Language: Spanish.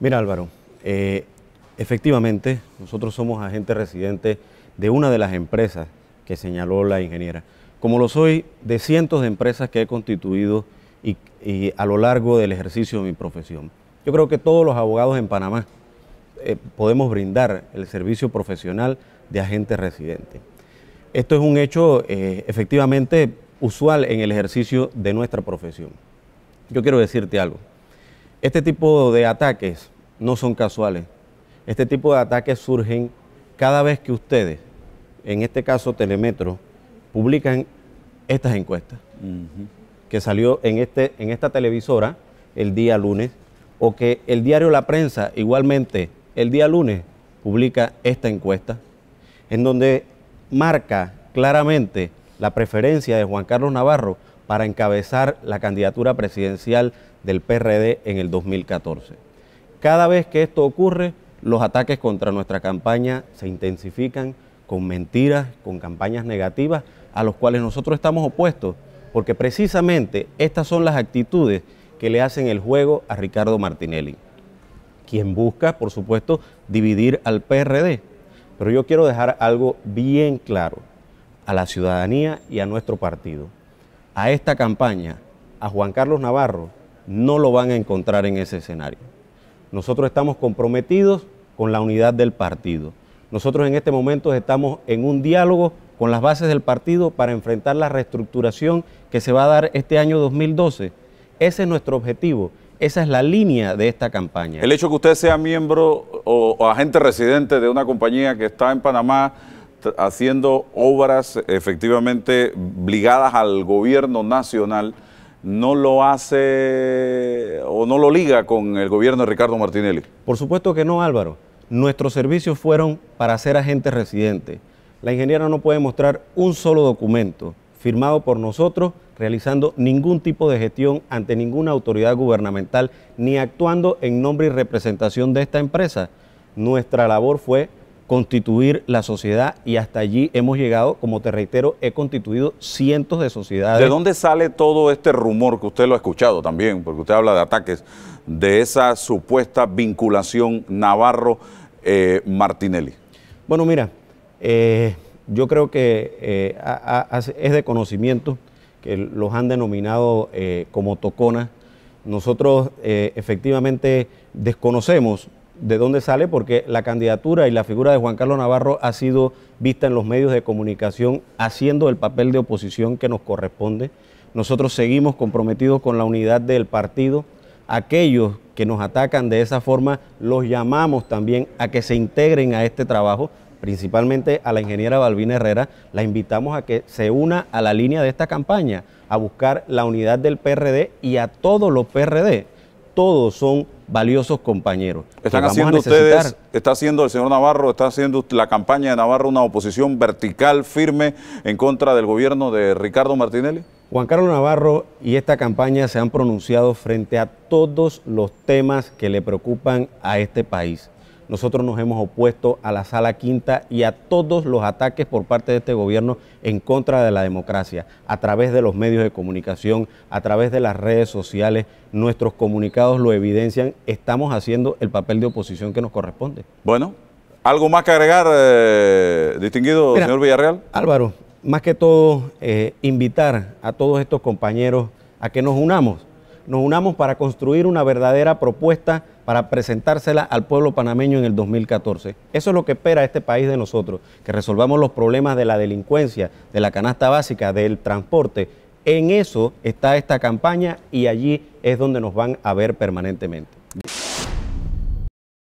Mira Álvaro, eh, efectivamente nosotros somos agentes residentes de una de las empresas que señaló la ingeniera, como lo soy de cientos de empresas que he constituido y, a lo largo del ejercicio de mi profesión. Yo creo que todos los abogados en Panamá eh, podemos brindar el servicio profesional de agente residente. Esto es un hecho eh, efectivamente usual en el ejercicio de nuestra profesión. Yo quiero decirte algo. Este tipo de ataques no son casuales. Este tipo de ataques surgen cada vez que ustedes, en este caso Telemetro, publican estas encuestas que salió este, en esta televisora el día lunes o que el diario La Prensa igualmente el día lunes publica esta encuesta en donde marca claramente la preferencia de Juan Carlos Navarro para encabezar la candidatura presidencial del PRD en el 2014. Cada vez que esto ocurre, los ataques contra nuestra campaña se intensifican con mentiras, con campañas negativas, a los cuales nosotros estamos opuestos, porque precisamente estas son las actitudes que le hacen el juego a Ricardo Martinelli, quien busca, por supuesto, dividir al PRD. Pero yo quiero dejar algo bien claro a la ciudadanía y a nuestro partido a esta campaña, a Juan Carlos Navarro, no lo van a encontrar en ese escenario. Nosotros estamos comprometidos con la unidad del partido. Nosotros en este momento estamos en un diálogo con las bases del partido para enfrentar la reestructuración que se va a dar este año 2012. Ese es nuestro objetivo, esa es la línea de esta campaña. El hecho que usted sea miembro o, o agente residente de una compañía que está en Panamá haciendo obras efectivamente ligadas al gobierno nacional, no lo hace o no lo liga con el gobierno de Ricardo Martinelli? Por supuesto que no, Álvaro. Nuestros servicios fueron para ser agentes residentes. La ingeniera no puede mostrar un solo documento firmado por nosotros realizando ningún tipo de gestión ante ninguna autoridad gubernamental ni actuando en nombre y representación de esta empresa. Nuestra labor fue constituir la sociedad y hasta allí hemos llegado, como te reitero, he constituido cientos de sociedades. ¿De dónde sale todo este rumor que usted lo ha escuchado también? Porque usted habla de ataques, de esa supuesta vinculación Navarro-Martinelli. Eh, bueno, mira, eh, yo creo que eh, es de conocimiento que los han denominado como tocona. Nosotros efectivamente desconocemos de dónde sale, porque la candidatura y la figura de Juan Carlos Navarro ha sido vista en los medios de comunicación haciendo el papel de oposición que nos corresponde. Nosotros seguimos comprometidos con la unidad del partido. Aquellos que nos atacan de esa forma los llamamos también a que se integren a este trabajo, principalmente a la ingeniera Balbina Herrera, la invitamos a que se una a la línea de esta campaña, a buscar la unidad del PRD y a todos los PRD todos son valiosos compañeros. Están haciendo ustedes, está haciendo el señor Navarro, está haciendo la campaña de Navarro una oposición vertical, firme, en contra del gobierno de Ricardo Martinelli. Juan Carlos Navarro y esta campaña se han pronunciado frente a todos los temas que le preocupan a este país. Nosotros nos hemos opuesto a la sala quinta y a todos los ataques por parte de este gobierno en contra de la democracia, a través de los medios de comunicación, a través de las redes sociales. Nuestros comunicados lo evidencian. Estamos haciendo el papel de oposición que nos corresponde. Bueno, ¿algo más que agregar, eh, distinguido señor Villarreal? Álvaro, más que todo, eh, invitar a todos estos compañeros a que nos unamos nos unamos para construir una verdadera propuesta para presentársela al pueblo panameño en el 2014. Eso es lo que espera este país de nosotros, que resolvamos los problemas de la delincuencia, de la canasta básica, del transporte. En eso está esta campaña y allí es donde nos van a ver permanentemente.